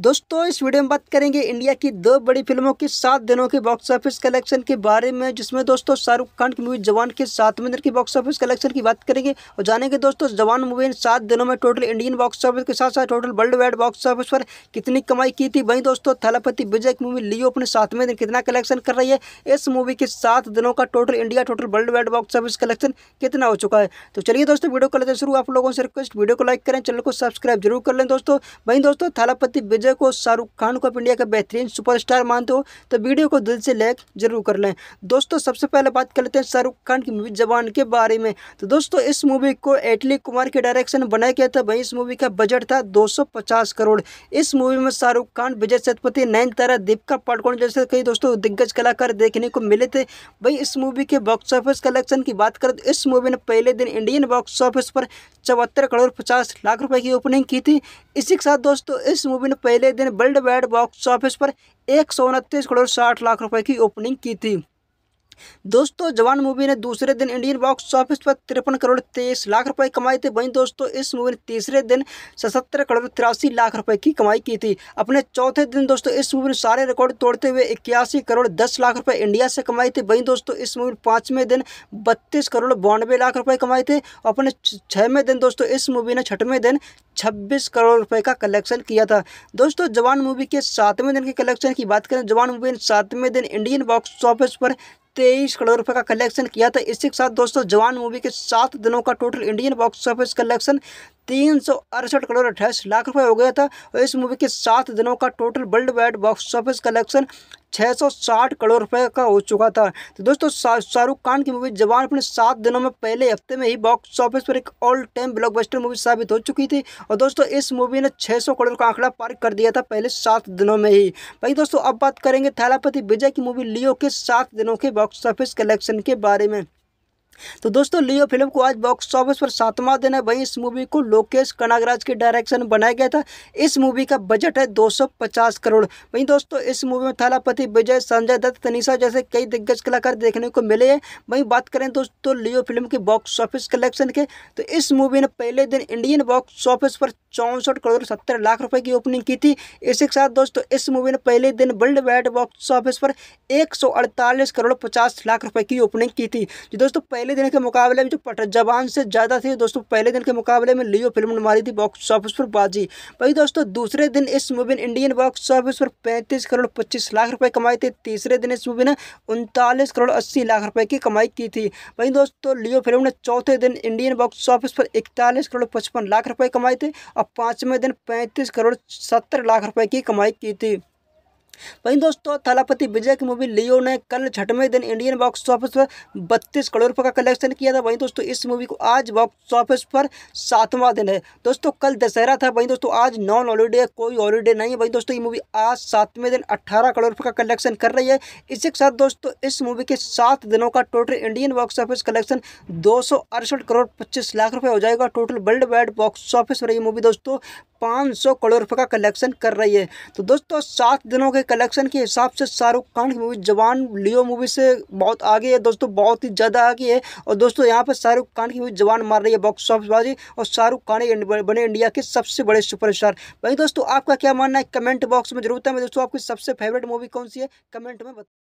दोस्तों इस वीडियो में बात करेंगे इंडिया की दो बड़ी फिल्मों की सात दिनों के बॉक्स ऑफिस कलेक्शन के बारे में जिसमें दोस्तों शाहरुख खान की मूवी जवान के सातवें दिन की बॉक्स ऑफिस कलेक्शन की बात करेंगे और जानेंगे दोस्तों जवान मूवी इन सात दिनों में टोटल इंडियन बॉक्स ऑफिस के साथ साथ total world wide box office पर कितनी कमाई की थी वहीं दोस्तों थलापति विजय की मूवी लियो अपने सातवें दिन कितना कलेक्शन कर रही है इस मूवी के सात दिनों का total India total world wide box office collection कितना हो चुका है तो चलिए दोस्तों वीडियो कर लेते शुरू आप लोगों से रिक्वेस्ट वीडियो को लाइक करें चैनल को सब्सक्राइब जरूर कर लें दोस्तों वहीं दोस्तों थलापति विजय संजय को शाहरुख खान को आप इंडिया का बेहतरीन सुपरस्टार मानते हो तो वीडियो को दिल से लाइक जरूर कर लें दोस्तों सबसे पहले बात कर लेते हैं शाहरुख खान की मूवी जवान के बारे में तो दोस्तों इस मूवी को एटली कुमार के डायरेक्शन बनाया गया था वहीं इस मूवी का बजट था दो करोड़ इस मूवी में शाहरुख खान विजय सेतपति तारा दीपिका पाडुकोण जैसे कई दोस्तों दिग्गज कलाकार देखने को मिले थे वहीं इस मूवी के बॉक्स ऑफिस कलेक्शन की बात करें तो इस मूवी ने पहले दिन इंडियन बॉक्स ऑफिस पर चौहत्तर करोड़ पचास लाख रुपए की ओपनिंग की थी इसी के साथ दोस्तों इस मूवी ने पहले पहले दिन वर्ल्ड वाइड बॉक्स ऑफिस पर एक करोड़ साठ लाख रुपए की ओपनिंग की थी दोस्तों जवान मूवी ने दूसरे दिन इंडियन बॉक्स ऑफिस पर तिरपन करोड़ तेईस लाख रुपए कमाए थे वहीं दोस्तों इस मूवी ने तीसरे दिन सतहत्तर करोड़ तिरासी लाख रुपए की कमाई की थी अपने चौथे दिन दोस्तों इस मूवी ने सारे रिकॉर्ड तोड़ते हुए इक्यासी करोड़ दस लाख रुपए इंडिया से कमाए थे वहीं दोस्तों इस मूवी ने पांचवें दिन बत्तीस करोड़ बानवे लाख रुपए कमाए थे और अपने छहवें दिन दोस्तों इस मूवी ने छठवें दिन छब्बीस करोड़ रुपए का कलेक्शन किया था दोस्तों जवान मूवी के सातवें दिन के कलेक्शन की बात करें जवान मूवी ने सातवें दिन इंडियन बॉक्स ऑफिस पर तेईस करोड़ रुपए का कलेक्शन किया था इसी के साथ दोस्तों जवान मूवी के सात दिनों का total Indian box office collection तीन सौ अड़सठ करोड़ अट्ठाईस लाख रुपए हो गया था और इस मूवी के सात दिनों का total world wide box office collection 660 crore रुपए का हो चुका था तो दोस्तों शाहरुख खान की मूवी जवान अपने सात दिनों में पहले हफ्ते में ही बॉक्स ऑफिस पर एक ऑल टाइम ब्लॉकबस्टर मूवी साबित हो चुकी थी और दोस्तों इस मूवी ने 600 करोड़ का आंकड़ा पार कर दिया था पहले सात दिनों में ही भाई दोस्तों अब बात करेंगे थैलापति विजय की मूवी लियो के सात दिनों के बॉक्स ऑफिस कलेक्शन के बारे में तो दोस्तों लियो फिल्म को आज बॉक्स ऑफिस पर सातवां दिन है वहीं इस मूवी को लोकेश कनागराज के डायरेक्शन बनाया गया था इस मूवी का बजट है 250 करोड़ वहीं दोस्तों इस मूवी में थालापति विजय संजय दत्त तनिषा जैसे कई दिग्गज कलाकार देखने को मिले हैं वहीं बात करें दोस्तों लियो फिल्म के बॉक्स ऑफिस कलेक्शन के तो इस मूवी ने पहले दिन इंडियन बॉक्स ऑफिस पर चौंसठ करोड़ सत्तर लाख रुपए की ओपनिंग की थी इसी के साथ दोस्तों इस मूवी ने पहले दिन वर्ल्ड वाइड बॉक्स ऑफिस पर 148 करोड़ 50 लाख रुपए की ओपनिंग की थी जो दोस्तों पहले दिन के मुकाबले में जो पट जबान से ज़्यादा थी दोस्तों पहले दिन के मुकाबले में लियो फिल्म ने मारी थी बॉक्स ऑफिस पर बाजी वही दोस्तों दूसरे दिन इस मूवी ने इंडियन बॉक्स ऑफिस पर पैंतीस करोड़ पच्चीस लाख रुपये कमाई थे तीसरे दिन इस मूवी ने उनतालीस करोड़ अस्सी लाख रुपये की कमाई की थी वहीं दोस्तों लियो फिल्म ने चौथे दिन इंडियन बॉक्स ऑफिस पर इकतालीस करोड़ पचपन लाख रुपये कमाए थे और पाँचवें दिन पैंतीस करोड़ सत्तर लाख रुपए की कमाई की थी वहीं दोस्तों थलापति विजय की मूवी लियो ने कल छठवें दिन इंडियन बॉक्स ऑफिस पर बत्तीस करोड़ रुपये का कलेक्शन किया था वहीं दोस्तों इस मूवी को आज बॉक्स ऑफिस पर सातवां दिन है दोस्तों कल दशहरा था वहीं दोस्तों आज नॉन हॉलीडे कोई हॉलीडे नहीं है वहीं दोस्तों ये मूवी आज सातवें दिन अट्ठारह करोड़ रुपये का कलेक्शन कर रही है इसी के साथ दोस्तों इस मूवी के सात दिनों का total Indian box office collection दो करोड़ पच्चीस लाख रुपये हो जाएगा total world wide box office पर ये मूवी दोस्तों 500 करोड़ रुपए का कलेक्शन कर रही है तो दोस्तों सात दिनों के कलेक्शन के हिसाब से शाहरुख खान की मूवी जवान लियो मूवी से बहुत आगे है दोस्तों बहुत ही ज़्यादा आगे है और दोस्तों यहाँ पर शाहरुख खान की मूवी जवान मार रही है बॉक्स ऑफिस बाजी और शाहरुख खान बने इंडिया के सबसे बड़े सुपरस्टार भाई दोस्तों आपका क्या मानना है कमेंट बॉक्स में जरूरत है दोस्तों आपकी सबसे फेवरेट मूवी कौन सी है कमेंट में बता